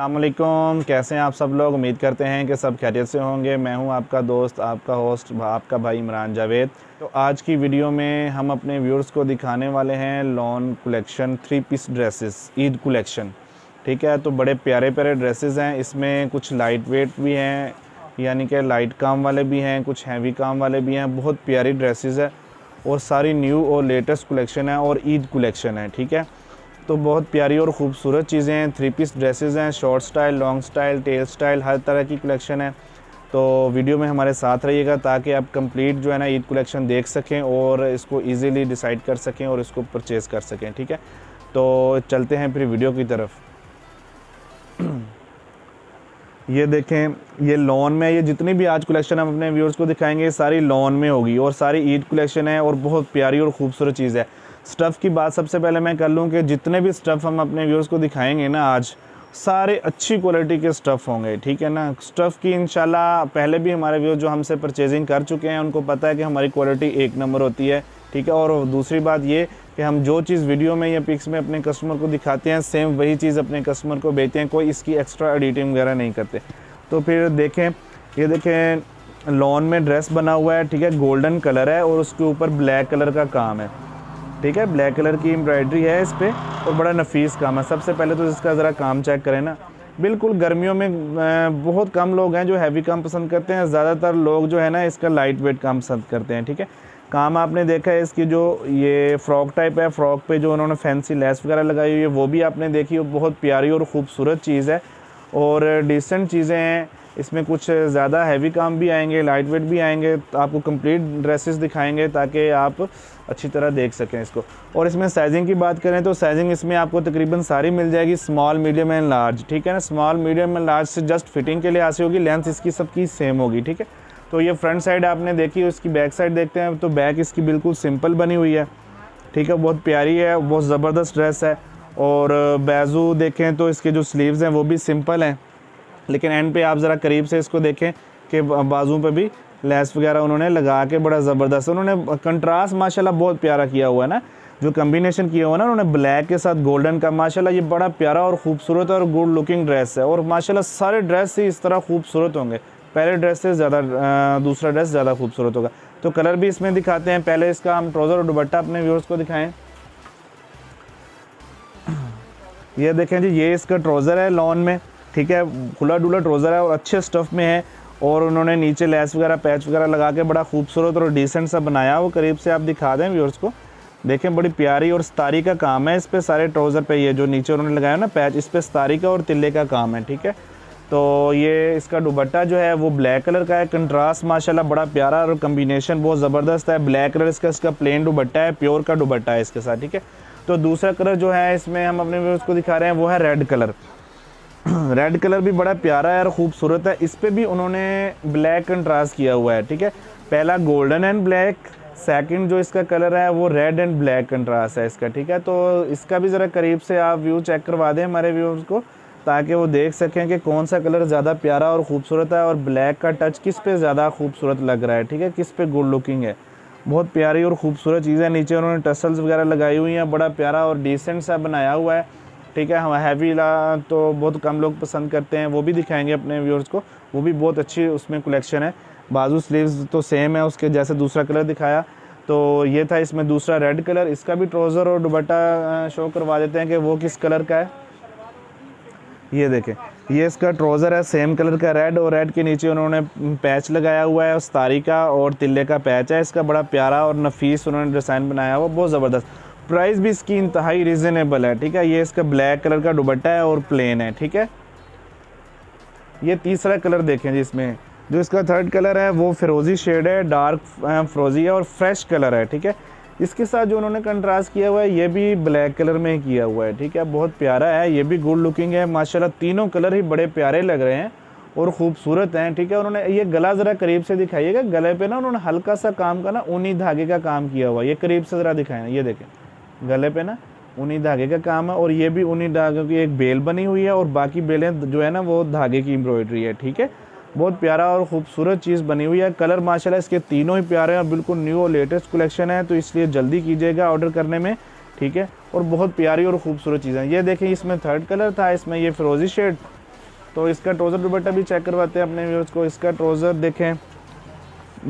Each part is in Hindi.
अल्लाम कैसे हैं आप सब लोग उम्मीद करते हैं कि सब खैरियत से होंगे मैं हूं आपका दोस्त आपका होस्ट आपका भाई इमरान जावेद तो आज की वीडियो में हम अपने व्यूअर्स को दिखाने वाले हैं lawn collection three piece dresses Eid collection ठीक है तो बड़े प्यारे प्यारे ड्रेसेस हैं इसमें कुछ लाइट वेट भी हैं यानी कि लाइट काम वाले भी हैं कुछ हैवी काम वाले भी हैं बहुत प्यारी ड्रेसेज है और सारी न्यू और लेटेस्ट कलेक्शन है और ईद कलेक्शन है ठीक है तो बहुत प्यारी और ख़ूबसूरत चीज़ें हैं थ्री पीस ड्रेसेस हैं short style long style tail style हर तरह की कलेक्शन है तो वीडियो में हमारे साथ रहिएगा ताकि आप कंप्लीट जो है ना ईद कलेक्शन देख सकें और इसको इजीली डिसाइड कर सकें और इसको परचेज़ कर सकें ठीक है तो चलते हैं फिर वीडियो की तरफ ये देखें ये लॉन में ये जितनी भी आज कलेक्शन हम अपने व्यूअर्स को दिखाएंगे सारी लॉन में होगी और सारी ईद कलेक्शन है और बहुत प्यारी और ख़ूबसूरत चीज़ है स्टफ़ की बात सबसे पहले मैं कर लूँ कि जितने भी स्टफ़ हम अपने व्यूर्स को दिखाएंगे ना आज सारे अच्छी क्वालिटी के स्टफ़ होंगे ठीक है ना स्टफ़ की इन पहले भी हमारे व्यूज़ जो हमसे परचेजिंग कर चुके हैं उनको पता है कि हमारी क्वालिटी एक नंबर होती है ठीक है और दूसरी बात ये कि हम जो चीज़ वीडियो में या पिक्स में अपने कस्टमर को दिखाते हैं सेम वही चीज़ अपने कस्टमर को बेचते हैं कोई इसकी एक्स्ट्रा एडिटिंग वगैरह नहीं करते तो फिर देखें ये देखें लॉन में ड्रेस बना हुआ है ठीक है गोल्डन कलर है और उसके ऊपर ब्लैक कलर का काम है ठीक है ब्लैक कलर की एम्ब्रॉयडरी है इस पर और बड़ा नफीस काम है सबसे पहले तो इसका ज़रा काम चेक करें ना बिल्कुल गर्मियों में बहुत कम लोग हैं जो हैवी काम पसंद करते हैं ज़्यादातर लोग जो है ना इसका लाइट वेट काम पसंद करते हैं ठीक है काम आपने देखा है इसकी जो ये फ्रॉक टाइप है फ्रॉक पे जो उन्होंने फैंसी लेस वगैरह लगाई हुई है वो भी आपने देखी बहुत प्यारी और ख़ूबसूरत चीज़ है और डिसेंट चीज़ें हैं इसमें कुछ ज़्यादा हैवी काम भी आएंगे लाइट वेट भी आएंगे आपको कंप्लीट ड्रेसेस दिखाएंगे ताकि आप अच्छी तरह देख सकें इसको और इसमें साइजिंग की बात करें तो साइजिंग इसमें आपको तकरीबन सारी मिल जाएगी स्मॉल मीडियम एंड लार्ज ठीक है ना स्मॉल मीडियम एंड लार्ज से जस्ट फिटिंग के लिए आसी होगी लेंथ इसकी सबकी सेम होगी ठीक है तो ये फ्रंट साइड आपने देखी उसकी बैक साइड देखते हैं तो बैक इसकी बिल्कुल सिंपल बनी हुई है ठीक है बहुत प्यारी है बहुत ज़बरदस्त ड्रेस है और बाजू uh, देखें तो इसके जो स्लीव्स हैं वो भी सिंपल हैं लेकिन एंड पे आप ज़रा करीब से इसको देखें कि बाजू पे भी लेस वगैरह उन्होंने लगा के बड़ा ज़बरदस्त उन्होंने कंट्रास्ट माशाल्लाह बहुत प्यारा किया हुआ है ना जो कम्बिनेशन किया हुआ ना उन्होंने ब्लैक के साथ गोल्डन का माशाल्लाह ये बड़ा प्यारा और खूबसूरत और गुड लुकिंग ड्रेस है और माशाला सारे ड्रेस ही इस तरह खूबसूरत होंगे पहले ड्रेस से ज़्यादा दूसरा ड्रेस ज़्यादा खूबसूरत होगा तो कलर भी इसमें दिखाते हैं पहले इसका हम ट्राउज़र और दुबट्टा अपने व्यूअर्स को दिखाएँ ये देखें जी ये इसका ट्राउज़र है लॉन में ठीक है खुला डुला ट्रोज़र है और अच्छे स्टफ़ में है और उन्होंने नीचे लेस वगैरह पैच वगैरह लगा के बड़ा खूबसूरत और डिसेंट सा बनाया वो करीब से आप दिखा दें व्यूअर्स को देखें बड़ी प्यारी और स्तारी का काम है इस पर सारे ट्रोज़र पर ये जो नीचे उन्होंने लगाया ना पैच इस पर स्तारी का और तिल्ले का काम है ठीक है तो ये इसका दुबट्टा जो है वो ब्लैक कलर का है कंट्रास्ट माशाल्लाह बड़ा प्यारा और कम्बिनेशन बहुत ज़बरदस्त है ब्लैक कलर इसका इसका प्लेन दुबट्टा है प्योर का दुबट्टा है इसके साथ ठीक है तो दूसरा कलर जो है इसमें हम अपने को दिखा रहे हैं वो है रेड कलर रेड कलर भी बड़ा प्यारा है और ख़ूबसूरत है इस पर भी उन्होंने ब्लैक कंट्रास्ट किया हुआ है ठीक है पहला गोल्डन एंड ब्लैक सेकंड जो इसका कलर है वो रेड एंड ब्लैक कंट्रास्ट है इसका ठीक है तो इसका भी ज़रा करीब से आप व्यू चेक करवा दें हमारे व्यूअर्स को ताकि वो देख सकें कि कौन सा कलर ज़्यादा प्यारा और ख़ूबसूरत है और ब्लैक का टच किस पे ज़्यादा खूबसूरत लग रहा है ठीक है किस पे गुड लुकिंग है बहुत प्यारी और ख़ूबसूरत चीज़ है नीचे उन्होंने टसल्स वगैरह लगाई हुई हैं बड़ा प्यारा और डिसेंट सा बनाया हुआ है ठीक है हम हैवी तो बहुत कम लोग पसंद करते हैं वो भी दिखाएंगे अपने व्यूअर्स को वो भी बहुत अच्छी उसमें कलेक्शन है बाजू स्लीव्स तो सेम है उसके जैसे दूसरा कलर दिखाया तो ये था इसमें दूसरा रेड कलर इसका भी ट्राउज़र और दुबट्टा शो करवा देते हैं कि वो किस कलर का है ये देखें ये इसका ट्राउज़र है सेम कलर का रेड और रेड के नीचे उन्होंने पैच लगाया हुआ है उस तारी का और तिल्ले का पैच है इसका बड़ा प्यारा और नफीस उन्होंने डिज़ाइन बनाया हुआ बहुत ज़बरदस्त प्राइस भी इसकी इंतहाई रिजनेबल है ठीक है ये इसका ब्लैक कलर का दुबट्टा है और प्लेन है ठीक है ये तीसरा कलर देखें जी इसमें जो इसका थर्ड कलर है वो फिरोजी शेड है डार्क फिरोजी है और फ्रेश कलर है ठीक है इसके साथ जो उन्होंने कंट्रास्ट किया हुआ है ये भी ब्लैक कलर में किया हुआ है ठीक है बहुत प्यारा है ये भी गुड लुकिंग है माशाल्लाह तीनों कलर ही बड़े प्यारे लग रहे हैं और ख़ूबसूरत हैं ठीक है उन्होंने ये गला ज़रा करीब से दिखाइएगा गले पे ना उन्होंने हल्का सा काम का ना ऊनी धागे का काम किया हुआ ये करीब से ज़रा दिखाएँ ये देखें गले पे ना उन्हीं धागे का काम है और ये भी उन्हीं धागे की एक बेल बनी हुई है और बाकी बेलें जो है ना वो धागे की एम्ब्रॉयडरी है ठीक है बहुत प्यारा और ख़ूबसूरत चीज़ बनी हुई है कलर माशाल्लाह इसके तीनों ही प्यारे हैं और बिल्कुल न्यू और लेटेस्ट कलेक्शन है तो इसलिए जल्दी कीजिएगा ऑर्डर करने में ठीक है और बहुत प्यारी और ख़ूबसूरत चीज़ें ये देखें इसमें थर्ड कलर था इसमें ये फिरोज़ी शेड तो इसका ट्रोज़र दुपट्टा भी चेक करवाते हैं अपने व्यवर्स को इसका ट्रोज़र देखें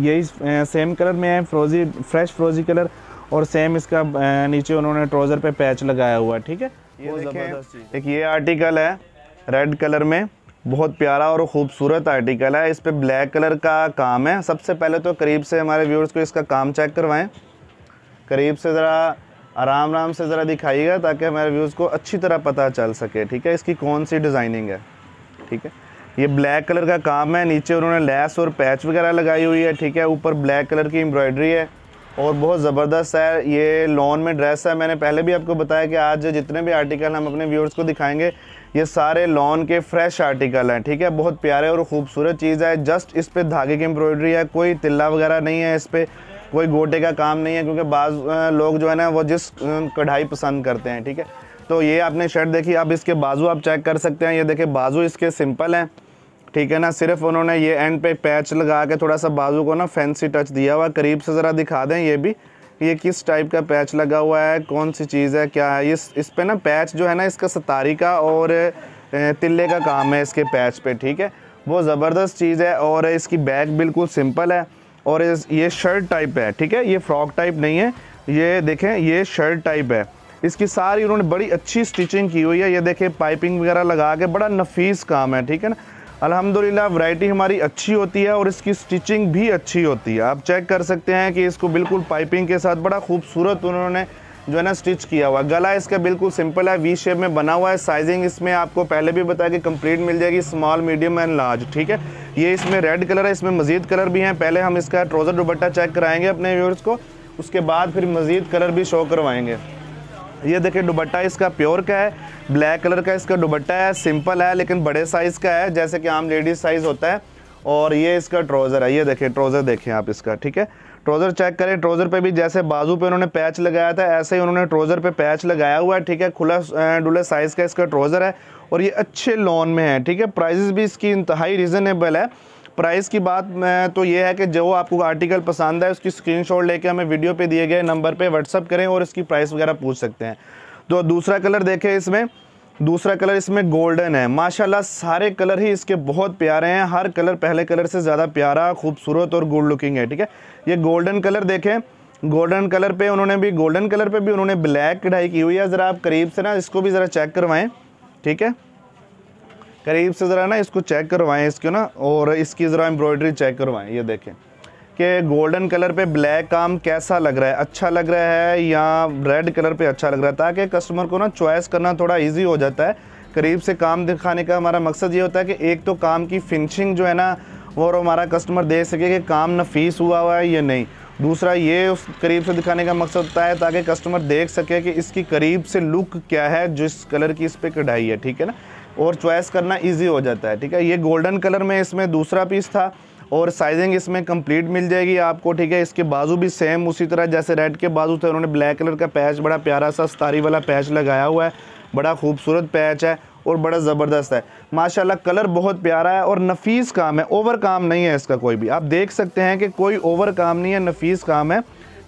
यही सेम कलर में है फ्रोज़ी फ्रेश फ्रोज़ी कलर और सेम इसका नीचे उन्होंने ट्राउज़र पे पैच लगाया हुआ है ठीक है ये एक ये आर्टिकल है रेड कलर में बहुत प्यारा और ख़ूबसूरत आर्टिकल है इस पर ब्लैक कलर का काम है सबसे पहले तो करीब से हमारे व्यूअर्स को इसका काम चेक करवाएँ करीब से ज़रा आराम आराम से ज़रा दिखाइएगा ताकि हमारे व्यूज़ को अच्छी तरह पता चल सके ठीक है इसकी कौन सी डिज़ाइनिंग है ठीक है ये ब्लैक कलर का काम है नीचे उन्होंने लैस और पैच वगैरह लगाई हुई है ठीक है ऊपर ब्लैक कलर की एम्ब्रॉयडरी है और बहुत ज़बरदस्त है ये लॉन में ड्रेस है मैंने पहले भी आपको बताया कि आज जितने भी आर्टिकल हम अपने व्यूअर्स को दिखाएंगे ये सारे लॉन के फ्रेश आर्टिकल हैं ठीक है बहुत प्यारे और ख़ूबसूरत चीज़ है जस्ट इस पर धागे की एम्ब्रॉयडरी है कोई तिल्ला वगैरह नहीं है इस पर कोई गोटे का काम नहीं है क्योंकि बाज़ लोग जो है ना वो जिस कढ़ाई पसंद करते हैं ठीक है तो ये आपने शर्ट देखी अब इसके बाजू आप चेक कर सकते हैं ये देखें बाजू इसके सिंपल हैं ठीक है ना सिर्फ उन्होंने ये एंड पे पैच लगा के थोड़ा सा बाजू को ना फैंसी टच दिया हुआ करीब से ज़रा दिखा दें ये भी ये किस टाइप का पैच लगा हुआ है कौन सी चीज़ है क्या है ये इस, इस पर ना पैच जो है ना इसका सतारी का और तिल्ले का काम है इसके पैच पे ठीक है वो ज़बरदस्त चीज़ है और इसकी बैग बिल्कुल सिंपल है और इस ये शर्ट टाइप है ठीक है ये फ्रॉक टाइप नहीं है ये देखें ये शर्ट टाइप है इसकी सारी उन्होंने बड़ी अच्छी स्टिचिंग की हुई है ये देखें पाइपिंग वगैरह लगा के बड़ा नफीस काम है ठीक है ना अल्हम्दुलिल्लाह वैरायटी हमारी अच्छी होती है और इसकी स्टिचिंग भी अच्छी होती है आप चेक कर सकते हैं कि इसको बिल्कुल पाइपिंग के साथ बड़ा खूबसूरत उन्होंने जो है ना स्टिच किया हुआ गला इसका बिल्कुल सिंपल है वी शेप में बना हुआ है साइजिंग इसमें आपको पहले भी बताया कि कंप्लीट मिल जाएगी स्मॉल मीडियम एंड लार्ज ठीक है ये इसमें रेड कलर है इसमें मजीद कलर भी हैं पहले हम इसका ट्रोज़र दुबट्टा चेक कराएँगे अपने व्यूअर्स को उसके बाद फिर मज़ीद कलर भी शो करवाएँगे ये देखिए दुबट्टा इसका प्योर का है ब्लैक कलर का इसका दुबट्टा है सिंपल है लेकिन बड़े साइज़ का है जैसे कि आम लेडीज़ साइज़ होता है और ये इसका ट्राउज़र है ये देखिए ट्राउज़र देखें आप इसका ठीक है ट्राउज़र चेक करें ट्राउज़र पे भी जैसे बाजू पे उन्होंने पैच लगाया था ऐसे ही उन्होंने ट्राउज़र पे पैच लगाया हुआ है ठीक है खुला डुला साइज़ का इसका ट्राउज़र है और ये अच्छे लॉन में है ठीक है प्राइजेस भी इसकी इंतहाई रीजनेबल है प्राइस की बात मैं तो ये है कि जो आपको आर्टिकल पसंद है उसकी स्क्रीनशॉट लेके हमें वीडियो पे दिए गए नंबर पे व्हाट्सअप करें और इसकी प्राइस वगैरह पूछ सकते हैं तो दूसरा कलर देखें इसमें दूसरा कलर इसमें गोल्डन है माशाल्लाह सारे कलर ही इसके बहुत प्यारे हैं हर कलर पहले कलर से ज़्यादा प्यारा खूबसूरत और गुड लुकिंग है ठीक है ये गोल्डन कलर देखें गोल्डन कलर पे उन्होंने भी गोल्डन कलर पे भी उन्होंने ब्लैक कढ़ाई की हुई है ज़रा आप करीब से ना इसको भी ज़रा चेक करवाएं ठीक है करीब से ज़रा ना इसको चेक करवाएं इसको ना और इसकी ज़रा एम्ब्रॉयडरी चेक करवाएं ये देखें कि गोल्डन कलर पे ब्लैक काम कैसा लग रहा है अच्छा लग रहा है या रेड कलर पे अच्छा लग रहा है ताकि कस्टमर को ना चॉइस करना थोड़ा इजी हो जाता है करीब से काम दिखाने का हमारा मकसद ये होता है कि एक तो काम की फिनिशिंग जो है ना वो हमारा कस्टमर देख सके कि काम नफीस हुआ हुआ है या नहीं दूसरा ये उस करीब से दिखाने का मकसद होता है ताकि कस्टमर देख सके कि इसकी करीब से लुक क्या है जिस कलर की इस पर कढ़ाई है ठीक है ना और चॉइस करना ईजी हो जाता है ठीक है ये गोल्डन कलर में इसमें दूसरा पीस था और साइजिंग इसमें कंप्लीट मिल जाएगी आपको ठीक है इसके बाजू भी सेम उसी तरह जैसे रेड के बाजू थे उन्होंने ब्लैक कलर का पैच बड़ा प्यारा सा सतारी वाला पैच लगाया हुआ है बड़ा खूबसूरत पैच है और बड़ा ज़बरदस्त है माशाल्लाह कलर बहुत प्यारा है और नफीस काम है ओवर काम नहीं है इसका कोई भी आप देख सकते हैं कि कोई ओवर काम नहीं है नफीस काम है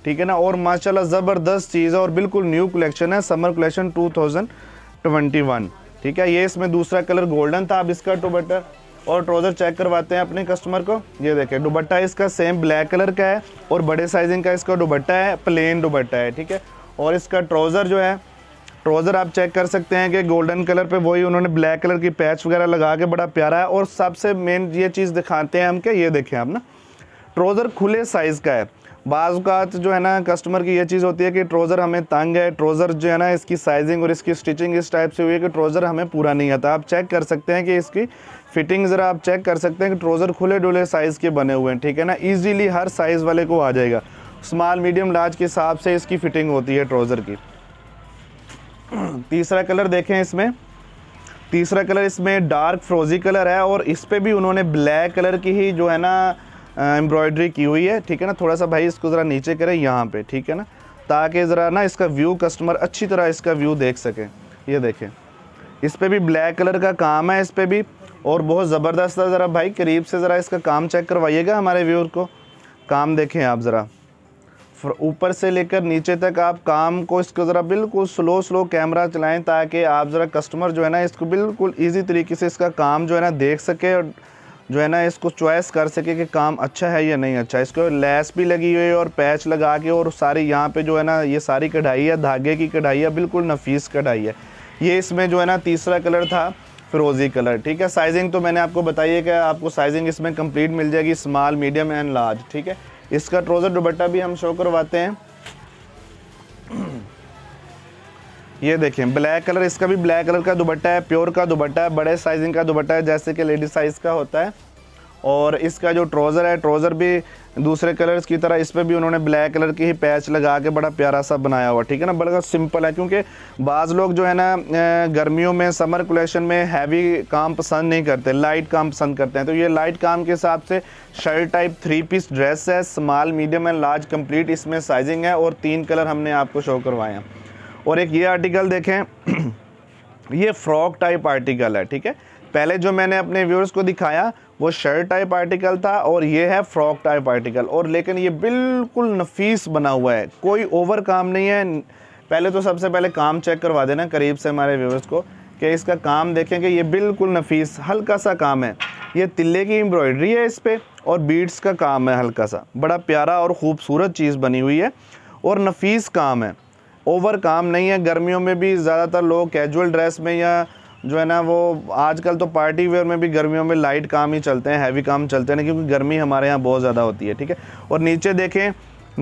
ठीक है ना और माशाल्लाह ज़बरदस्त चीज़ है और बिल्कुल न्यू कलेक्शन है समर कलेक्शन 2021 ठीक है ये इसमें दूसरा कलर गोल्डन था अब इसका दुबट्टा और ट्राउज़र चेक करवाते हैं अपने कस्टमर को ये देखें दुबट्टा इसका सेम ब्लैक कलर का है और बड़े साइजिंग का इसका दुबट्टा है प्लेन दुबट्टा है ठीक है और इसका ट्राउज़र जो है ट्राउज़र आप चेक कर सकते हैं कि गोल्डन कलर पे वही उन्होंने ब्लैक कलर की पैच वगैरह लगा के बड़ा प्यारा है और सबसे मेन ये चीज़ दिखाते हैं हम क्या ये देखें आप ना ट्राउज़र खुले साइज़ का है बाज़ात जो है ना कस्टमर की ये चीज़ होती है कि ट्रोज़र हमें तंग है ट्रोज़र जो है ना इसकी साइजिंग और इसकी स्टिचिंग इस टाइप से हुई है कि ट्रोज़र हमें पूरा नहीं आता आप चेक कर सकते हैं कि इसकी फिटिंग ज़रा आप चेक कर सकते हैं कि ट्रोज़र खुले डुले साइज़ के बने हुए हैं ठीक है ना ईजीली हर साइज़ वाले को आ जाएगा स्मॉल मीडियम लार्ज के हिसाब से इसकी फ़िटिंग होती है ट्रोज़र की तीसरा कलर देखें इसमें तीसरा कलर इसमें डार्क फ्रोज़ी कलर है और इस पर भी उन्होंने ब्लैक कलर की ही जो है ना एम्ब्रॉयडरी की हुई है ठीक है ना थोड़ा सा भाई इसको ज़रा नीचे करें यहाँ पे ठीक है ना ताकि ज़रा ना इसका व्यू कस्टमर अच्छी तरह इसका व्यू देख सकें ये देखें इस पर भी ब्लैक कलर का काम है इस पर भी और बहुत ज़बरदस्त है ज़रा भाई करीब से ज़रा इसका काम चेक करवाइएगा हमारे व्यूअर को काम देखें आप ज़रा ऊपर से लेकर नीचे तक आप काम को इसको ज़रा बिल्कुल स्लो स्लो कैमरा चलाएं ताकि आप ज़रा कस्टमर जो है ना इसको बिल्कुल इजी तरीके से इसका काम जो है ना देख सके और जो है ना इसको चॉइस कर सके कि काम अच्छा है या नहीं अच्छा इसको लेस भी लगी हुई है और पैच लगा के और सारी यहाँ पे जो है ना ये सारी कढ़ाई है धागे की कढ़ाई है बिल्कुल नफीस कढ़ाई है ये इसमें जो है ना तीसरा कलर था फिरोज़ी कलर ठीक है साइजिंग तो मैंने आपको बताई है कि आपको साइजिंग इसमें कम्प्लीट मिल जाएगी स्मॉल मीडियम एंड लार्ज ठीक है इसका ट्रोज़र दुबट्टा भी हम शो करवाते हैं ये देखें ब्लैक कलर इसका भी ब्लैक कलर का दुबट्टा है प्योर का दुबट्टा है बड़े साइजिंग का दुबट्टा है जैसे कि लेडीज साइज़ का होता है और इसका जो ट्रोज़र है ट्रोज़र भी दूसरे कलर्स की तरह इस पर भी उन्होंने ब्लैक कलर की ही पैच लगा के बड़ा प्यारा सा बनाया हुआ ठीक है ना बड़ा सिंपल है क्योंकि बाज़ लोग जो है ना गर्मियों में समर कलेक्शन में हैवी काम पसंद नहीं करते लाइट काम पसंद करते हैं तो ये लाइट काम के हिसाब से shirt type three piece dress है small medium and large complete इसमें साइजिंग है और तीन कलर हमने आपको शो करवाए हैं और एक ये आर्टिकल देखें ये फ्रॉक टाइप आर्टिकल है ठीक है पहले जो मैंने अपने व्यूअर्स को दिखाया वो शर्ट टाइप आर्टिकल था और ये है फ्रॉक टाइप आर्टिकल और लेकिन ये बिल्कुल नफीस बना हुआ है कोई ओवर काम नहीं है पहले तो सबसे पहले काम चेक करवा देना करीब से हमारे व्यूअर्स को कि इसका काम देखें कि ये बिल्कुल नफीस हल्का सा काम है ये तिल्ले की एम्ब्रॉयडरी है इस पर और बीट्स का काम है हल्का सा बड़ा प्यारा और ख़ूबसूरत चीज़ बनी हुई है और नफीस काम है ओवर काम नहीं है गर्मियों में भी ज़्यादातर लोग कैजुअल ड्रेस में या जो है ना वो आजकल तो पार्टी वेयर में भी गर्मियों में लाइट काम ही चलते हैं हैवी काम चलते हैं क्योंकि गर्मी हमारे यहाँ बहुत ज़्यादा होती है ठीक है और नीचे देखें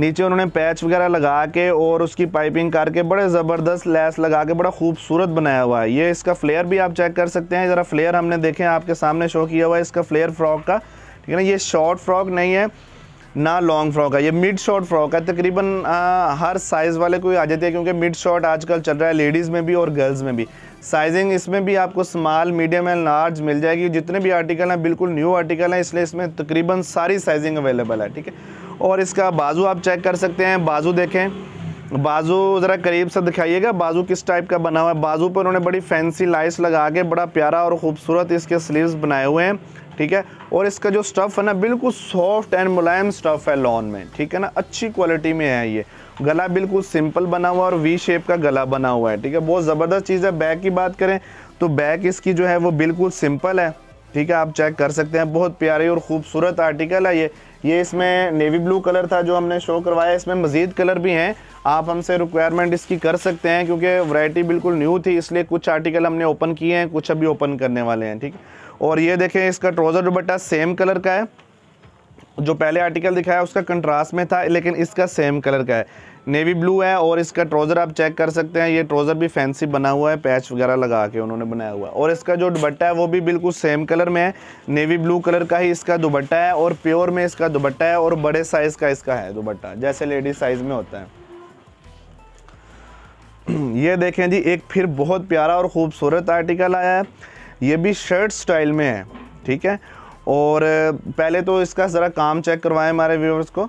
नीचे उन्होंने पैच वगैरह लगा के और उसकी पाइपिंग करके बड़े ज़बरदस्त लैस लगा के बड़ा खूबसूरत बनाया हुआ है ये इसका फ्लेयर भी आप चेक कर सकते हैं ज़रा फ्लेयर हमने देखें आपके सामने शो किया हुआ है इसका फ्लेयर फ्रॉक का ठीक है ना ये शॉर्ट फ्रॉक नहीं है ना लॉन्ग फ्रॉक है ये मिड शॉर्ट फ्रॉक है तकरीबन हर साइज़ वाले कोई आ जाती है क्योंकि मिड शॉर्ट आजकल चल रहा है लेडीज़ में भी और गर्ल्स में भी साइजिंग इसमें भी आपको स्मॉल मीडियम एंड लार्ज मिल जाएगी जितने भी आर्टिकल हैं बिल्कुल न्यू आर्टिकल हैं इसलिए इसमें तकरीबन सारी साइजिंग अवेलेबल है ठीक है और इसका बाजू आप चेक कर सकते हैं बाजू देखें बाजू ज़रा करीब से दिखाइएगा बाजू किस टाइप का बना हुआ है बाजू पर उन्होंने बड़ी फैंसी लाइस लगा के बड़ा प्यारा और ख़ूबसूरत इसके स्लीव्स बनाए हुए हैं ठीक है और इसका जो स्टफ़ है ना बिल्कुल सॉफ्ट एंड मुलायम स्टफ़ है लॉन में ठीक है ना अच्छी क्वालिटी में है ये गला बिल्कुल सिंपल बना हुआ और वी शेप का गला बना हुआ है ठीक है बहुत ज़बरदस्त चीज़ है बैक की बात करें तो बैक इसकी जो है वो बिल्कुल सिंपल है ठीक है आप चेक कर सकते हैं बहुत प्यारी और ख़ूबसूरत आर्टिकल है ये ये इसमें नेवी ब्लू कलर था जो हमने शो करवाया इसमें मज़ीद कलर भी हैं आप हमसे रिक्वायरमेंट इसकी कर सकते हैं क्योंकि वैरायटी बिल्कुल न्यू थी इसलिए कुछ आर्टिकल हमने ओपन किए हैं कुछ अभी ओपन करने वाले हैं ठीक और ये देखें इसका ट्रोज़र दुपट्टा सेम कलर का है जो पहले आर्टिकल दिखाया उसका कंट्रास्ट में था लेकिन इसका सेम कलर का है नेवी ब्लू है और इसका ट्रोज़र आप चेक कर सकते हैं ये ट्रोज़र भी फैंसी बना हुआ है पैच वगैरह लगा के उन्होंने बनाया हुआ है और इसका जो दुबट्टा है वो भी बिल्कुल सेम कलर में है नेवी ब्लू कलर का ही इसका दुबट्टा है और प्योर में इसका दुबट्टा है और बड़े साइज़ का इसका है दुबट्टा जैसे लेडीज साइज़ में होता है ये देखें जी एक फिर बहुत प्यारा और ख़ूबसूरत आर्टिकल आया है ये भी शर्ट स्टाइल में है ठीक है और पहले तो इसका ज़रा काम चेक करवाएं हमारे व्यूवर्स को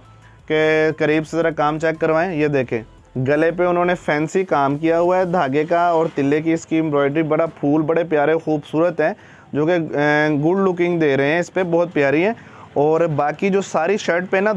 के करीब से ज़रा काम चेक करवाएं ये देखें गले पे उन्होंने फैंसी काम किया हुआ है धागे का और तिल्ले की इसकी एम्ब्रॉयडरी बड़ा फूल बड़े प्यारे खूबसूरत हैं जो कि गुड लुकिंग दे रहे हैं इस पर बहुत प्यारी है और बाकी जो सारी शर्ट पे ना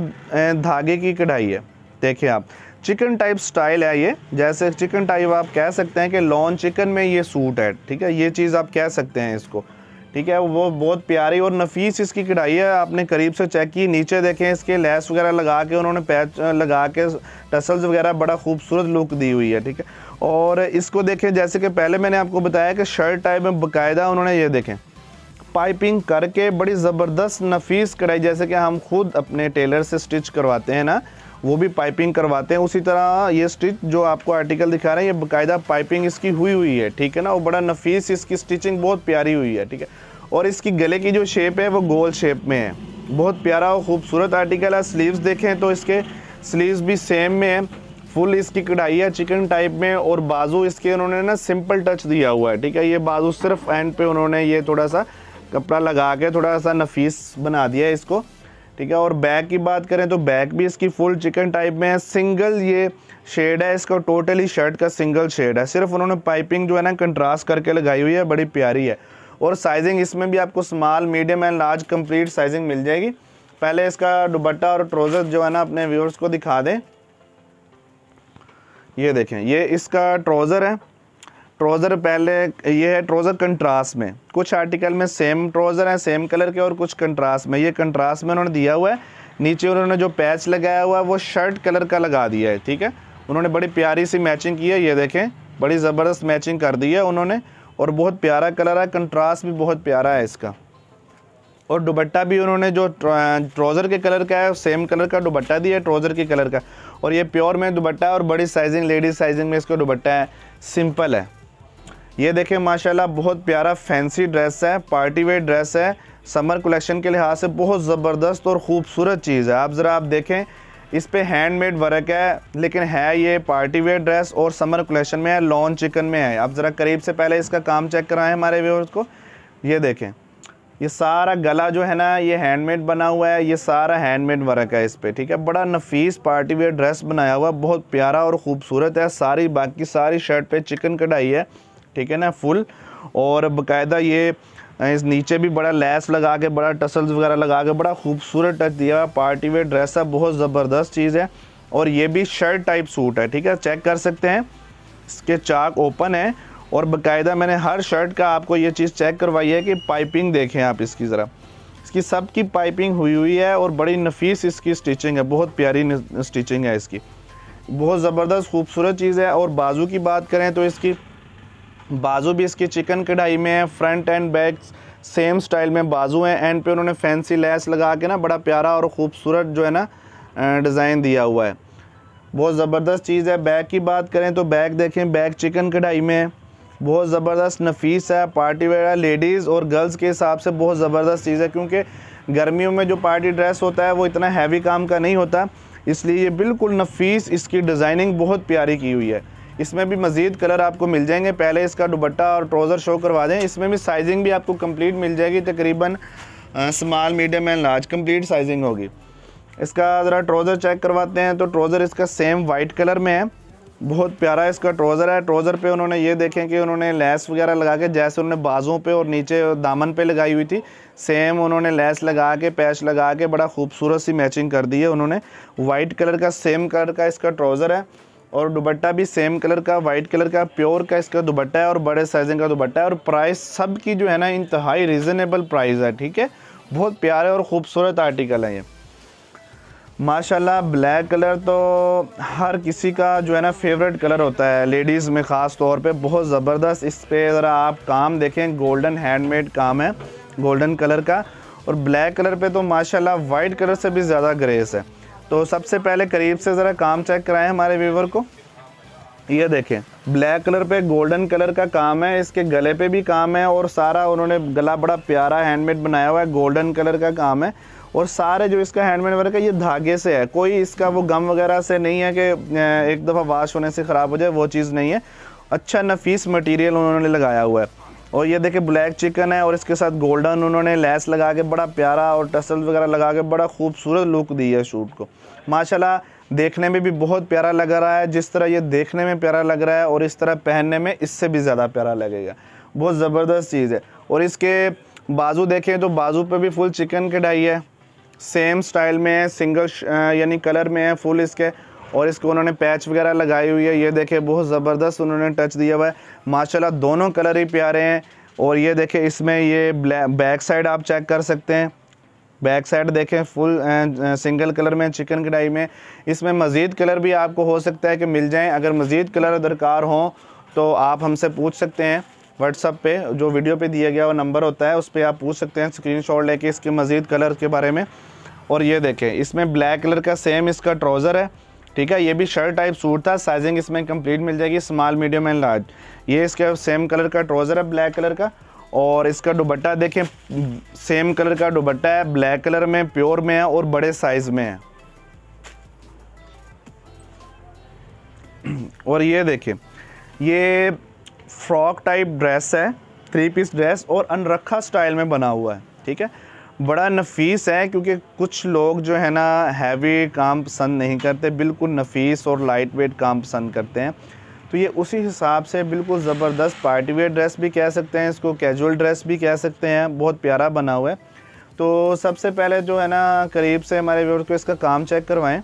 धागे की कढ़ाई है देखिए आप चिकन टाइप स्टाइल है ये जैसे चिकन टाइप आप कह सकते हैं कि लॉन्ग चिकन में ये सूट है ठीक है ये चीज़ आप कह सकते हैं इसको ठीक है वो बहुत प्यारी और नफीस इसकी कढ़ाई है आपने करीब से चेक की नीचे देखें इसके लेस वगैरह लगा के उन्होंने पैच लगा के टसल्स वगैरह बड़ा खूबसूरत लुक दी हुई है ठीक है और इसको देखें जैसे कि पहले मैंने आपको बताया कि शर्ट टाइप में बाकायदा उन्होंने ये देखें पाइपिंग करके बड़ी ज़बरदस्त नफीस कढ़ाई जैसे कि हम खुद अपने टेलर से स्टिच करवाते हैं ना वो भी पाइपिंग करवाते हैं उसी तरह ये स्टिच जो आपको आर्टिकल दिखा रहे हैं ये बाकायदा पाइपिंग इसकी हुई हुई है ठीक है ना वो बड़ा नफीस इसकी स्टिचिंग बहुत प्यारी हुई है ठीक है और इसकी गले की जो शेप है वो गोल शेप में है बहुत प्यारा और खूबसूरत आर्टिकल है स्लीव्स देखें तो इसके स्लीव्स भी सेम में है फुल इसकी कढ़ाई है चिकन टाइप में और बाजू इसके उन्होंने ना सिंपल टच दिया हुआ है ठीक है ये बाजू सिर्फ एंड पे उन्होंने ये थोड़ा सा कपड़ा लगा के थोड़ा सा नफीस बना दिया है इसको ठीक है और बैक की बात करें तो बैक भी इसकी फुल चिकन टाइप में है सिंगल ये शेड है इसका टोटली शर्ट का सिंगल शेड है सिर्फ उन्होंने पाइपिंग जो है ना कंट्रास्ट करके लगाई हुई है बड़ी प्यारी है और साइजिंग इसमें भी आपको small medium and large complete sizing मिल जाएगी पहले इसका दुबट्टा और ट्रोज़र जो है ना अपने व्यूअर्स को दिखा दें ये देखें ये इसका ट्रोज़र है ट्रोज़र पहले ये है ट्रोज़र कंट्रास्ट में कुछ आर्टिकल में सेम ट्रोज़र है सेम कलर के और कुछ कंट्रास्ट में ये कंट्रास्ट में उन्होंने दिया हुआ है नीचे उन्होंने जो पैच लगाया हुआ है वो शर्ट कलर का लगा दिया है ठीक है उन्होंने बड़ी प्यारी सी मैचिंग की है ये देखें बड़ी ज़बरदस्त मैचिंग कर दी है उन्होंने और बहुत प्यारा कलर है कंट्रास्ट भी बहुत प्यारा है इसका और दुबट्टा भी उन्होंने जो ट्रोज़र के कलर का है सेम कलर का दुबट्टा दिया है ट्रोज़र के कलर का और ये प्योर में दुबट्टा है और बड़ी साइजिंग लेडीज साइजिंग में इसका दुबट्टा है सिंपल है ये देखें माशाल्लाह बहुत प्यारा फैंसी ड्रेस है पार्टी वेयर ड्रेस है समर कलेक्शन के लिहाज से बहुत ज़बरदस्त और ख़ूबसूरत चीज़ है आप ज़रा आप देखें इस पर हैंडमेड वर्क है लेकिन है ये पार्टी वेयर ड्रेस और समर कलेक्शन में है लॉन चिकन में है आप ज़रा करीब से पहले इसका काम चेक कराएं हमारे व्यवर्स को ये देखें ये सारा गला जो है ना ये हैंडमेड बना हुआ है ये सारा हैंडमेड वर्क है इस पर ठीक है बड़ा नफीस पार्टी वेयर ड्रेस बनाया हुआ बहुत प्यारा और ख़ूबसूरत है सारी बाकी सारी शर्ट पे चिकन कढ़ाई है ठीक है ना फुल और बकायदा ये इस नीचे भी बड़ा लैस लगा के बड़ा टसल्स वगैरह लगा के बड़ा खूबसूरत टच दिया हुआ पार्टी वेयर ड्रेस है बहुत ज़बरदस्त चीज़ है और ये भी शर्ट टाइप सूट है ठीक है चेक कर सकते हैं इसके चाक ओपन है और बकायदा मैंने हर शर्ट का आपको ये चीज़ चेक करवाई है कि पाइपिंग देखें आप इसकी ज़रा इसकी सब की पाइपिंग हुई हुई है और बड़ी नफीस इसकी स्टिचिंग है बहुत प्यारी स्टिचिंग है इसकी बहुत ज़बरदस्त खूबसूरत चीज़ है और बाजू की बात करें तो इसकी बाजू भी इसकी चिकन कढ़ाई में है front and back same style में बाजू हैं एंड पे उन्होंने फैंसी लेस लगा के ना बड़ा प्यारा और ख़ूबसूरत जो है ना डिज़ाइन दिया हुआ है बहुत ज़बरदस्त चीज़ है बैग की बात करें तो बैग देखें बैग चिकन कढ़ाई में है बहुत ज़बरदस्त नफीस है पार्टी वेयर है लेडीज़ और गर्ल्स के हिसाब से बहुत ज़बरदस्त चीज़ है क्योंकि गर्मियों में जो पार्टी ड्रेस होता है वो इतना हैवी काम का नहीं होता इसलिए ये बिल्कुल नफीस इसकी डिज़ाइनिंग बहुत प्यारी की हुई है इसमें भी मज़ीद कलर आपको मिल जाएंगे पहले इसका दुबट्टा और ट्रोज़र शो करवा दें इसमें भी साइजिंग भी आपको कंप्लीट मिल जाएगी तकरीबन small medium and large complete sizing होगी इसका ज़रा ट्रोज़र चेक करवाते हैं तो ट्रोज़र इसका सेम वाइट कलर में है बहुत प्यारा इसका ट्रोज़र है ट्रोज़र पे उन्होंने ये देखें कि उन्होंने लेस वगैरह लगा के जैसे उन्होंने बाजों पे और नीचे दामन पे लगाई हुई थी सेम उन्होंने लेस लगा के पैच लगा के बड़ा खूबसूरत सी मैचिंग कर दी है उन्होंने वाइट कलर का सेम कलर का इसका ट्रोज़र है और दुबट्टा भी सेम कलर का वाइट कलर का प्योर का इसका दुबट्टा है और बड़े साइजिंग का दुबट्टा है और प्राइस सब की जो है ना इंतहाई रीजनेबल प्राइस है ठीक है बहुत प्यारे और ख़ूबसूरत आर्टिकल है ये माशाल्लाह ब्लैक कलर तो हर किसी का जो है ना फेवरेट कलर होता है लेडीज़ में ख़ास तौर पर बहुत ज़बरदस्त इस पर ज़रा आप काम देखें गोल्डन हैंडमेड काम है गोल्डन कलर का और ब्लैक कलर पर तो माशाल्लाह वाइट कलर से भी ज़्यादा ग्रेस है तो सबसे पहले करीब से ज़रा काम चेक कराएं हमारे व्यूवर को ये देखें ब्लैक कलर पे गोल्डन कलर का काम है इसके गले पे भी काम है और सारा उन्होंने गला बड़ा प्यारा हैंडमेड बनाया हुआ है गोल्डन कलर का काम है और सारे जो इसका हैंडमेड वर्क है ये धागे से है कोई इसका वो गम वगैरह से नहीं है कि एक दफ़ा वाश होने से ख़राब हो जाए वो चीज़ नहीं है अच्छा नफीस मटीरियल उन्होंने लगाया हुआ है और ये देखे ब्लैक चिकन है और इसके साथ गोल्डन उन्होंने लैस लगा के बड़ा प्यारा और टसल वगैरह लगा के बड़ा खूबसूरत लुक दी है शूट को माशाल्लाह देखने में भी बहुत प्यारा लग रहा है जिस तरह ये देखने में प्यारा लग रहा है और इस तरह पहनने में इससे भी ज़्यादा प्यारा लगेगा बहुत ज़बरदस्त चीज़ है और इसके बाजू देखें तो बाजू पर भी फुल चिकन कढ़ाई है सेम स्टाइल में है सिंगल यानी कलर में है फुल इसके और इसको उन्होंने पैच वगैरह लगाई हुई है ये देखें बहुत ज़बरदस्त उन्होंने टच दिया हुआ है माशाल्लाह दोनों कलर ही प्यारे हैं और ये देखें इसमें ये बैक साइड आप चेक कर सकते हैं बैक साइड देखें फुल सिंगल कलर में चिकन कढ़ाई में इसमें मज़ीद कलर भी आपको हो सकता है कि मिल जाएँ अगर मज़ीद कलर दरकार हों तो आप हमसे पूछ सकते हैं व्हाट्सअप पे जो वीडियो पे दिया गया वो नंबर होता है उस पर आप पूछ सकते हैं स्क्रीनशॉट लेके इसके मज़ीद कलर के बारे में और ये देखें इसमें ब्लैक कलर का सेम इसका ट्राउज़र है ठीक है ये भी शर्ट टाइप सूट था साइजिंग इसमें कंप्लीट मिल जाएगी स्मॉल मीडियम एंड लार्ज ये इसका सेम कलर का ट्राउज़र है ब्लैक कलर का और इसका दुबट्टा देखें सेम कलर का दुबट्टा है ब्लैक कलर में प्योर में है और बड़े साइज़ में है और ये देखें ये फ्रॉक टाइप ड्रेस है थ्री पीस ड्रेस और अनरखा स्टाइल में बना हुआ है ठीक है बड़ा नफीस है क्योंकि कुछ लोग जो है ना हैवी काम पसंद नहीं करते बिल्कुल नफीस और लाइट वेट काम पसंद करते हैं तो ये उसी हिसाब से बिल्कुल ज़बरदस्त पार्टी वेयर ड्रेस भी कह सकते हैं इसको कैजुअल ड्रेस भी कह सकते हैं बहुत प्यारा बना हुआ है तो सबसे पहले जो है ना करीब से हमारे व्यवर को इसका काम चेक करवाएं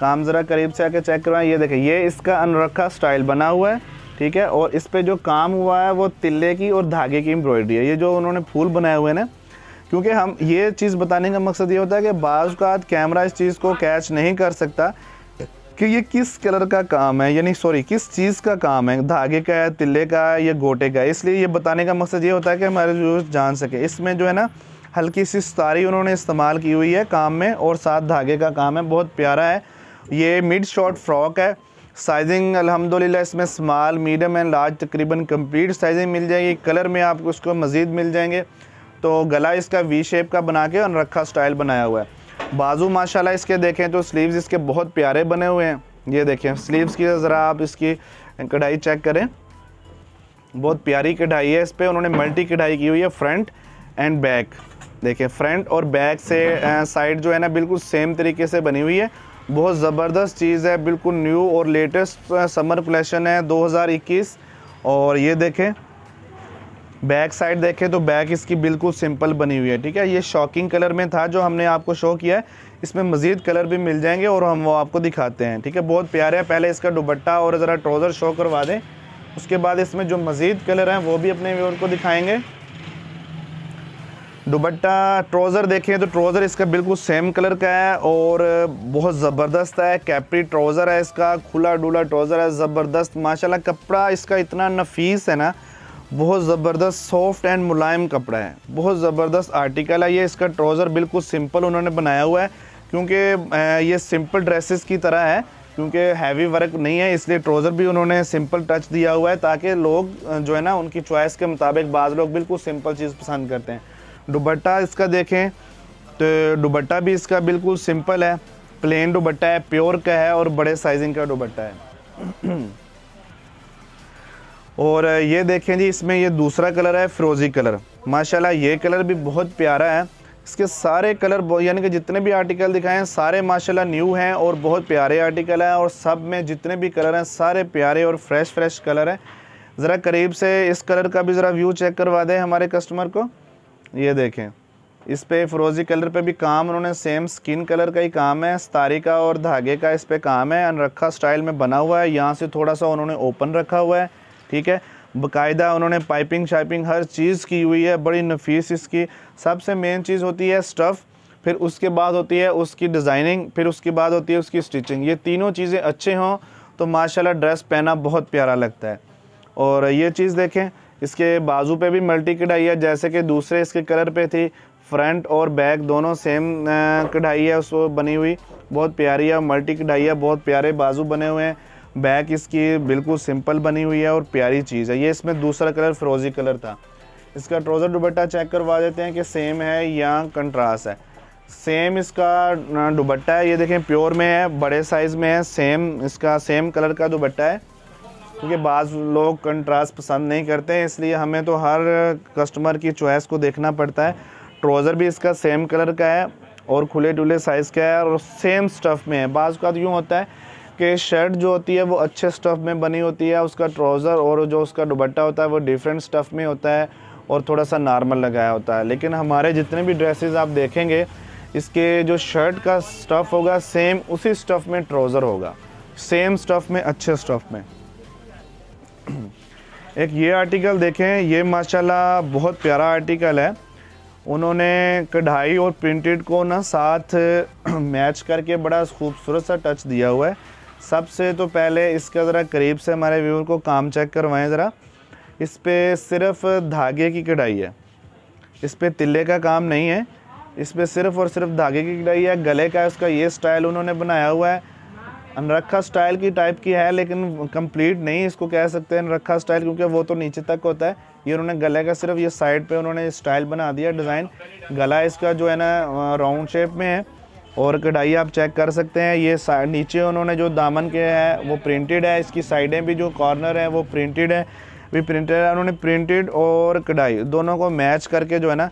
काम ज़रा करीब से आके चेक करवाएं ये देखें ये इसका अनरखा स्टाइल बना हुआ है ठीक है और इस पर जो काम हुआ है वो तिल्ले की और धागे की एम्ब्रॉयडरी है ये जो उन्होंने फूल बनाए हुए ना क्योंकि हम ये चीज़ बताने का मकसद ये होता है कि बाज़ात कैमरा इस चीज़ को कैच नहीं कर सकता कि ये किस कलर का काम है यानी सॉरी किस चीज़ का काम है धागे का है तिल्ले का है या गोटे का है इसलिए ये बताने का मकसद ये होता है कि हमारे जो जान सके इसमें जो है ना हल्की सी सारी उन्होंने इस्तेमाल की हुई है काम में और साथ धागे का काम है बहुत प्यारा है ये मिड शॉर्ट फ्रॉक है साइजिंग अल्हम्दुलिल्लाह इसमें स्मॉल मीडियम एंड लार्ज तकरीबन कंप्लीट साइजिंग मिल जाएगी कलर में आपको उसको मज़ीद मिल जाएंगे तो गला इसका वी शेप का बना के और रखा स्टाइल बनाया हुआ है बाजू माशाल्लाह इसके देखें तो स्लीव्स इसके बहुत प्यारे बने हुए हैं ये देखें स्लीव्स की ज़रा आप इसकी कढ़ाई चेक करें बहुत प्यारी कढ़ाई है इस पर उन्होंने मल्टी कढ़ाई की हुई है फ्रंट एंड बैक देखें फ्रंट और बैक से साइड जो है ना बिल्कुल सेम तरीके से बनी हुई है बहुत ज़बरदस्त चीज़ है बिल्कुल न्यू और लेटेस्ट समर कलेक्शन है दो और ये देखें बैक साइड देखें तो बैक इसकी बिल्कुल सिंपल बनी हुई है ठीक है ये शॉकिंग कलर में था जो हमने आपको शो किया है इसमें मज़ीद कलर भी मिल जाएंगे और हम वो आपको दिखाते हैं ठीक है बहुत प्यारे है पहले इसका दुबट्टा और ज़रा ट्रोज़र शो करवा दें उसके बाद इसमें जो मज़ीद कलर हैं वो भी अपने व्यूअर को दिखाएंगे दुबट्टा ट्रोज़र देखें तो ट्रोज़र इसका बिल्कुल सेम कलर का है और बहुत ज़बरदस्त है कैपरी ट्रोज़र है इसका खुला डूला ट्रोज़र है ज़बरदस्त माशाल्लाह कपड़ा इसका इतना नफीस है ना बहुत ज़बरदस्त सॉफ्ट एंड मुलायम कपड़ा है बहुत ज़बरदस्त आर्टिकल है ये इसका ट्राउज़र बिल्कुल सिंपल उन्होंने बनाया हुआ है क्योंकि ये सिंपल ड्रेसेस की तरह है क्योंकि हैवी वर्क नहीं है इसलिए ट्राउज़र भी उन्होंने सिंपल टच दिया हुआ है ताकि लोग जो है ना उनकी चॉइस के मुताबिक बाज़ लोग बिल्कुल सिंपल चीज़ पसंद करते हैं दुबट्टा इसका देखें तो दुबट्टा भी इसका बिल्कुल सिंपल है प्लेन दुबट्टा है प्योर का है और बड़े साइजिंग का दुबट्टा है और ये देखें जी इसमें ये दूसरा कलर है फ्रोज़ी कलर माशाल्लाह ये कलर भी बहुत प्यारा है इसके सारे कलर यानी कि जितने भी आर्टिकल दिखाए हैं सारे माशाल्लाह न्यू हैं और बहुत प्यारे आर्टिकल हैं और सब में जितने भी कलर हैं सारे प्यारे और फ्रेश फ्रेश कलर हैं ज़रा करीब से इस कलर का भी ज़रा व्यू चेक करवा दें हमारे कस्टमर को ये देखें इस पर फ्रोज़ी कलर पे भी काम उन्होंने सेम स्किन कलर का ही काम है सतारी का और धागे का इस पर काम है अनरखा स्टाइल में बना हुआ है यहाँ से थोड़ा सा उन्होंने ओपन रखा हुआ है ठीक है बाकायदा उन्होंने पाइपिंग शाइपिंग हर चीज़ की हुई है बड़ी नफीस इसकी सबसे मेन चीज़ होती है स्टफ़ फिर उसके बाद होती है उसकी डिज़ाइनिंग फिर उसके बाद होती है उसकी स्टिचिंग ये तीनों चीज़ें अच्छे हों तो माशाल्लाह ड्रेस पहना बहुत प्यारा लगता है और ये चीज़ देखें इसके बाजू पे भी मल्टी कढ़ाई है जैसे कि दूसरे इसके कलर पे थी फ्रंट और बैक दोनों सेम कढ़ाई है उसको बनी हुई बहुत प्यारी है मल्टी कढ़ाई है बहुत प्यारे बाजू बने हुए हैं बैक इसकी बिल्कुल सिंपल बनी हुई है और प्यारी चीज़ है ये इसमें दूसरा कलर फ्रोज़ी कलर था इसका ट्रोज़र दुबट्टा चेक करवा देते हैं कि सेम है या कंट्रास्ट है सेम इसका दुबट्टा है ये देखें प्योर में है बड़े साइज़ में है सेम इसका सेम कलर का दुबट्टा है क्योंकि बाज़ लोग कंट्रास्ट पसंद नहीं करते हैं इसलिए हमें तो हर कस्टमर की चॉइस को देखना पड़ता है ट्रोज़र भी इसका सेम कलर का है और खुले डुले साइज़ का है और सेम स्टफ़ में है बाज़ का तो यूँ होता है के शर्ट जो होती है वो अच्छे स्टफ़ में बनी होती है उसका ट्राउज़र और जो उसका दुबट्टा होता है वो डिफरेंट स्टफ़ में होता है और थोड़ा सा नॉर्मल लगाया होता है लेकिन हमारे जितने भी ड्रेसेस आप देखेंगे इसके जो शर्ट का स्टफ़ होगा सेम उसी स्टफ़ में ट्राउज़र होगा सेम स्टफ़ में अच्छे स्टफ़ में एक ये आर्टिकल देखें ये माशाल्लाह बहुत प्यारा आर्टिकल है उन्होंने कढ़ाई और प्रिंटेड को ना साथ मैच करके बड़ा खूबसूरत सा टच दिया हुआ है सबसे तो पहले इसका ज़रा करीब से हमारे व्यूअर को काम चेक करवाएं ज़रा इस पर सिर्फ धागे की कढ़ाई है इस पर तिले का काम नहीं है इस पर सिर्फ और सिर्फ धागे की कढ़ाई है गले का उसका ये स्टाइल उन्होंने बनाया हुआ है अनरखा स्टाइल की टाइप की है लेकिन कंप्लीट नहीं इसको कह सकते हैं अनरखा स्टाइल क्योंकि वो तो नीचे तक होता है ये उन्होंने गले का सिर्फ ये साइड पे उन्होंने स्टाइल बना दिया डिज़ाइन गला इसका जो है ना राउंड शेप में है और कढ़ाई आप चेक कर सकते हैं ये नीचे उन्होंने जो दामन के है वो प्रिंटेड है इसकी साइडें भी जो कॉर्नर है वो प्रिंटेड है भी प्रिंटेड है उन्होंने प्रिंटेड और कढ़ाई दोनों को मैच करके जो है ना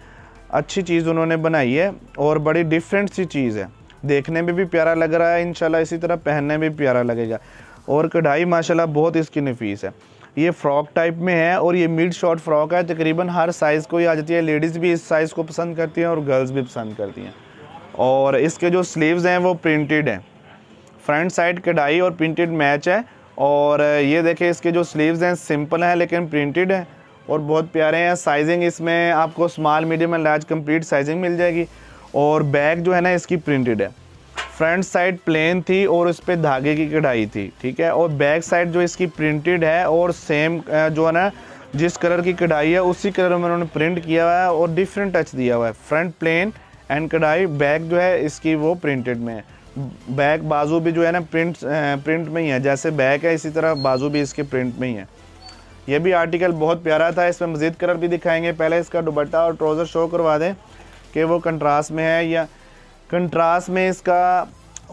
अच्छी चीज़ उन्होंने बनाई है और बड़ी डिफरेंट सी चीज़ है देखने में भी प्यारा लग रहा है इनशाला इसी तरह पहनने में भी प्यारा लगेगा और कढ़ाई माशाला बहुत इसकी नफीस है ये फ़्रॉक टाइप में है और ये मिड शॉर्ट फ़्रॉक है तकरीबन हर साइज़ को ही आ जाती है लेडीज़ भी इस साइज़ को पसंद करती हैं और गर्ल्स भी पसंद करती हैं और इसके जो स्लीव्स हैं वो प्रिंटेड हैं फ्रंट साइड कढ़ाई और प्रिंटेड मैच है और ये देखें इसके जो स्लीव्स हैं सिंपल हैं लेकिन प्रिंटेड हैं और बहुत प्यारे हैं साइजिंग इसमें आपको small medium and large complete sizing मिल जाएगी और बैग जो है ना इसकी प्रिंटेड है फ्रंट साइड प्लेन थी और उस पर धागे की कढ़ाई थी ठीक है और बैक साइड जो इसकी प्रिंटेड है और सेम जो है ना जिस कलर की कढ़ाई है उसी कलर में उन्होंने प्रिंट किया हुआ है और डिफरेंट टच दिया हुआ है फ्रंट प्लेन एंड कढ़ाई बैक जो है इसकी वो प्रिंटेड में है बैक बाजू भी जो है ना प्रिंट प्रिंट में ही है जैसे बैक है इसी तरह बाजू भी इसके प्रिंट में ही है ये भी आर्टिकल बहुत प्यारा था इसमें मज़ीद कलर भी दिखाएंगे पहले इसका दुबट्टा और ट्राउज़र शो करवा दें कि वो कंट्रास्ट में है या कंट्रास्ट में इसका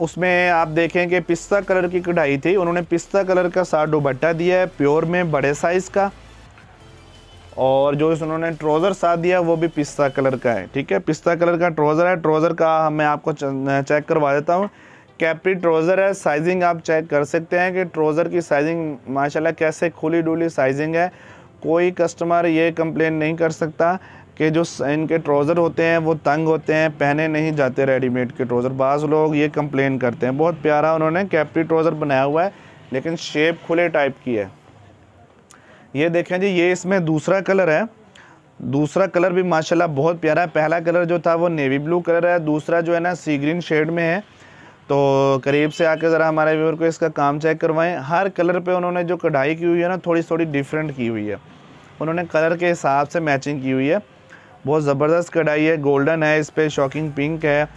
उसमें आप देखें कि पिस्ता कलर की कढ़ाई थी उन्होंने पिस्ता कलर का साथ दुबट्टा दिया है प्योर में बड़े साइज़ का और जो उन्होंने ट्रोज़र साथ दिया वो भी पिस्ता कलर का है ठीक है पिस्ता कलर का ट्रोज़र है ट्रोज़र का हाँ, मैं आपको चेक करवा देता हूँ कैप्री ट्रोज़र है साइजिंग आप चेक कर सकते हैं कि ट्रोज़र की साइजिंग माशाल्लाह कैसे खुली डुली साइजिंग है कोई कस्टमर ये कंप्लेन नहीं कर सकता कि जो इनके ट्रोज़र होते हैं वो तंग होते हैं पहने नहीं जाते रेडीमेड के ट्रोज़र बाज़ लोग ये कंप्लेन करते हैं बहुत प्यारा उन्होंने कैप्री ट्रोज़र बनाया हुआ है लेकिन शेप खुले टाइप की है ये देखें जी ये इसमें दूसरा कलर है दूसरा कलर भी माशाल्लाह बहुत प्यारा है पहला कलर जो था वो नेवी ब्लू कलर है दूसरा जो है ना सी ग्रीन शेड में है तो करीब से आके ज़रा हमारे व्यूअर को इसका काम चेक करवाएं हर कलर पे उन्होंने जो कढ़ाई की हुई है ना थोड़ी थोड़ी डिफरेंट की हुई है उन्होंने कलर के हिसाब से मैचिंग की हुई है बहुत ज़बरदस्त कढ़ाई है गोल्डन है इस पर शॉकिंग पिंक है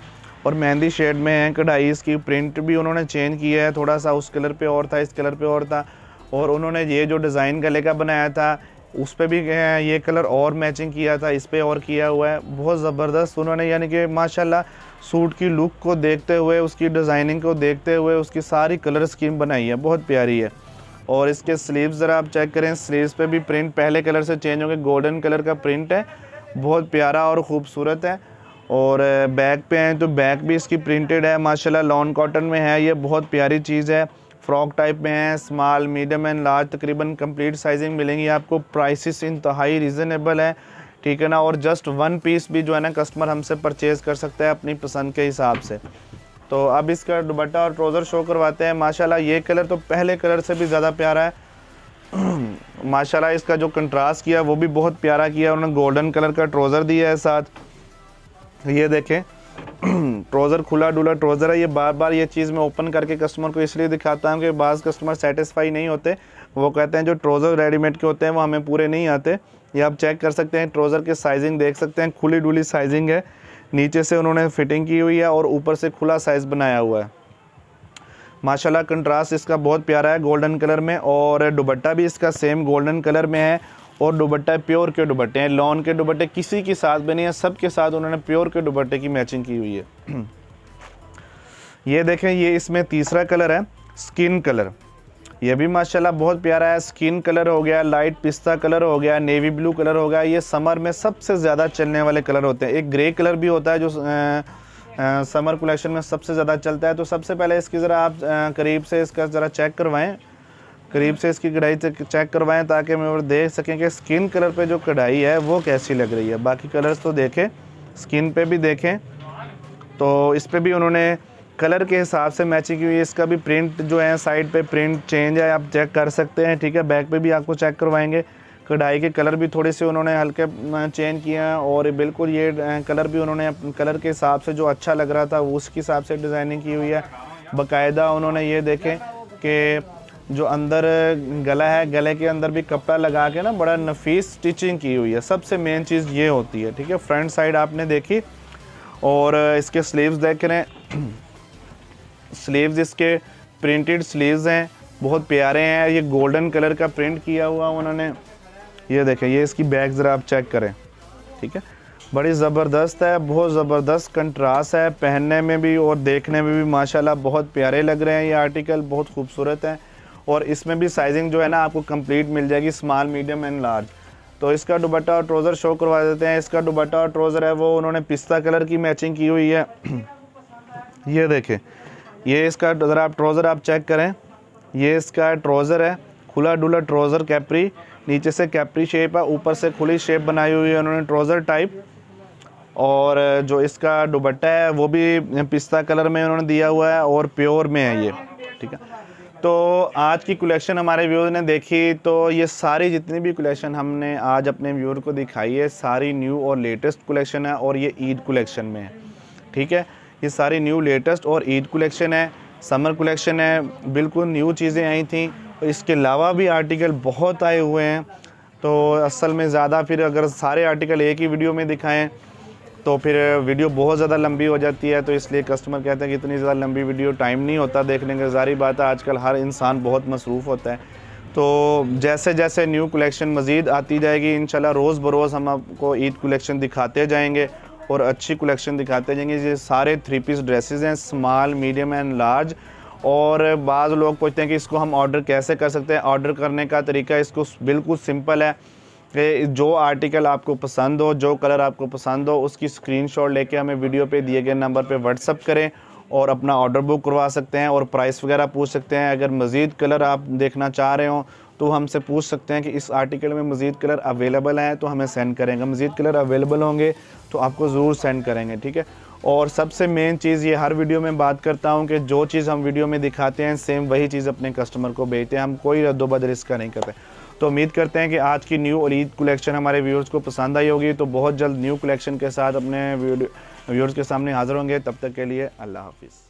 और मेहंदी शेड में है कढ़ाई इसकी प्रिंट भी उन्होंने चेंज की है थोड़ा सा उस कलर पर और था इस कलर पर और था और उन्होंने ये जो डिज़ाइन गले का बनाया था उस पर भी ये कलर और मैचिंग किया था इस पर और किया हुआ है बहुत ज़बरदस्त उन्होंने यानी कि माशाल्लाह सूट की लुक को देखते हुए उसकी डिज़ाइनिंग को देखते हुए उसकी सारी कलर स्कीम बनाई है बहुत प्यारी है और इसके स्लीव्स ज़रा आप चेक करें स्लीव्स पे भी प्रिंट पहले कलर से चेंज होंगे गोल्डन कलर का प्रिंट है बहुत प्यारा और ख़ूबसूरत है और बैक पे हैं तो बैक भी इसकी प्रिंटेड है माशाल्लाह लॉन कॉटन में है ये बहुत प्यारी चीज़ है फ्रॉक टाइप में है स्मॉल मीडियम एंड लार्ज तकरीबन कंप्लीट साइजिंग मिलेंगी आपको प्राइसेस इंतहाई रिजनेबल है ठीक है ना और जस्ट वन पीस भी जो है ना कस्टमर हमसे परचेज़ कर सकता है अपनी पसंद के हिसाब से तो अब इसका दुबट्टा और ट्रोज़र शो करवाते हैं माशाल्लाह ये कलर तो पहले कलर से भी ज़्यादा प्यारा है माशाल्लाह इसका जो कंट्रास्ट किया वो भी बहुत प्यारा किया उन्होंने गोल्डन कलर का ट्रोज़र दिया है साथ ये देखें ट्रोज़र खुला डुला ट्रोज़र है ये बार बार ये चीज़ मैं ओपन करके कस्टमर को इसलिए दिखाता हूँ कि बाज़ कस्टमर सेटिस्फाई नहीं होते वो कहते हैं जो ट्रोज़र रेडीमेड के होते हैं वो हमें पूरे नहीं आते ये आप चेक कर सकते हैं ट्रोज़र के साइजिंग देख सकते हैं खुली डुली साइजिंग है नीचे से उन्होंने फिटिंग की हुई है और ऊपर से खुला साइज़ बनाया हुआ है माशाल्लाह कंट्रास्ट इसका बहुत प्यारा है गोल्डन कलर में और दुबट्टा भी इसका सेम गोल्डन कलर में है और दुबट्टा प्योर के दुबट्टे हैं लॉन के दुबट्टे किसी के साथ भी नहीं है सब के साथ उन्होंने प्योर के दुबट्टे की मैचिंग की हुई है ये देखें ये इसमें तीसरा कलर है स्किन कलर ये भी माशाल्लाह बहुत प्यारा है स्किन कलर हो गया लाइट पिस्ता कलर हो गया नेवी ब्लू कलर हो गया ये समर में सबसे ज़्यादा चलने वाले कलर होते हैं एक ग्रे कलर भी होता है जो आ, आ, समर कलेक्शन में सबसे ज़्यादा चलता है तो सबसे पहले इसकी ज़रा आप आ, करीब से इसका ज़रा चेक करवाएँ करीब से इसकी कढ़ाई चेक करवाएं ताकि हम देख सकें कि स्किन कलर पे जो कढ़ाई है वो कैसी लग रही है बाकी कलर्स तो देखें स्किन पे भी देखें तो इस पर भी उन्होंने कलर के हिसाब से मैचिंग की हुई है इसका भी प्रिंट जो है साइड पे प्रिंट चेंज है आप चेक कर सकते हैं ठीक है बैक पे भी आपको चेक करवाएंगे कढ़ाई के कलर भी थोड़े से उन्होंने हल्के चेंज किए हैं और बिल्कुल ये कलर भी उन्होंने कलर के हिसाब से जो अच्छा लग रहा था उसके हिसाब से डिज़ाइनिंग की हुई है बाकायदा उन्होंने ये देखें कि जो अंदर गला है गले के अंदर भी कपड़ा लगा के ना बड़ा नफीस स्टिचिंग की हुई है सबसे मेन चीज़ ये होती है ठीक है फ्रंट साइड आपने देखी और इसके स्लीव्स देख रहे हैं स्लीव्स इसके प्रिंटेड स्लीव्स हैं बहुत प्यारे हैं ये गोल्डन कलर का प्रिंट किया हुआ उन्होंने ये देखें ये इसकी बैग ज़रा आप चेक करें ठीक है बड़ी ज़बरदस्त है बहुत ज़बरदस्त कंट्रास्ट है पहनने में भी और देखने में भी माशाल्लाह बहुत प्यारे लग रहे हैं ये आर्टिकल बहुत खूबसूरत हैं और इसमें भी साइजिंग जो है ना आपको कंप्लीट मिल जाएगी स्मॉल मीडियम एंड लार्ज तो इसका दुबट्टा और ट्रोज़र शो करवा देते हैं इसका दुबट्टा और ट्रोज़र है वो उन्होंने पिस्ता कलर की मैचिंग की हुई है ये देखें ये इसका ज़रा आप ट्रोज़र आप चेक करें ये इसका ट्रोज़र है खुला डुला ट्रोज़र कैपरी नीचे से कैपरी शेप है ऊपर से खुली शेप बनाई हुई है उन्होंने ट्रोज़र टाइप और जो इसका दुबट्टा है वो भी पिस्ता कलर में उन्होंने दिया हुआ है और प्योर में है ये ठीक है तो आज की कलेक्शन हमारे व्यूअर ने देखी तो ये सारी जितनी भी कलेक्शन हमने आज अपने व्यूअर को दिखाई है सारी न्यू और लेटेस्ट कलेक्शन है और ये ईद कलेक्शन में है ठीक है ये सारी न्यू लेटेस्ट और ईद कलेक्शन है समर कलेक्शन है बिल्कुल न्यू चीज़ें आई थी और इसके अलावा भी आर्टिकल बहुत आए हुए हैं तो असल में ज़्यादा फिर अगर सारे आर्टिकल एक ही वीडियो में दिखाएँ तो फिर वीडियो बहुत ज़्यादा लंबी हो जाती है तो इसलिए कस्टमर कहते हैं कि इतनी ज़्यादा लंबी वीडियो टाइम नहीं होता देखने का जारी बात है आजकल हर इंसान बहुत मसरूफ़ होता है तो जैसे जैसे न्यू कलेक्शन मज़ीद आती जाएगी इन रोज़ बरोज़ हम आपको ईद कलेक्शन दिखाते जाएँगे और अच्छी कलेक्शन दिखाते जाएंगे ये सारे थ्री पीस ड्रेसेस हैं स्मॉल मीडियम एंड लार्ज और बाज़ लोग पूछते हैं कि इसको हम ऑर्डर कैसे कर सकते हैं ऑर्डर करने का तरीका इसको बिल्कुल सिंपल है कि जो आर्टिकल आपको पसंद हो जो कलर आपको पसंद हो उसकी स्क्रीनशॉट लेके हमें वीडियो पे दिए गए नंबर पे व्हाट्सअप करें और अपना ऑर्डर बुक करवा सकते हैं और प्राइस वगैरह पूछ सकते हैं अगर मज़ीद कलर आप देखना चाह रहे हो तो हमसे पूछ सकते हैं कि इस आर्टिकल में मज़ीद कलर अवेलेबल हैं तो हमें सेंड करेंगे मज़ीद कलर अवेलेबल होंगे तो आपको ज़रूर सेंड करेंगे ठीक है और सबसे मेन चीज़ ये हर वीडियो में बात करता हूँ कि जो चीज़ हम वीडियो में दिखाते हैं सेम वही चीज़ अपने कस्टमर को भेजते हैं हम कोई रद्दोबदल इसका नहीं करते तो उम्मीद करते हैं कि आज की न्यू और ईद कलेक्शन हमारे व्यूअर्स को पसंद आई होगी तो बहुत जल्द न्यू कलेक्शन के साथ अपने व्यूअर्स के सामने हाज़िर होंगे तब तक के लिए अल्लाह हाफिज़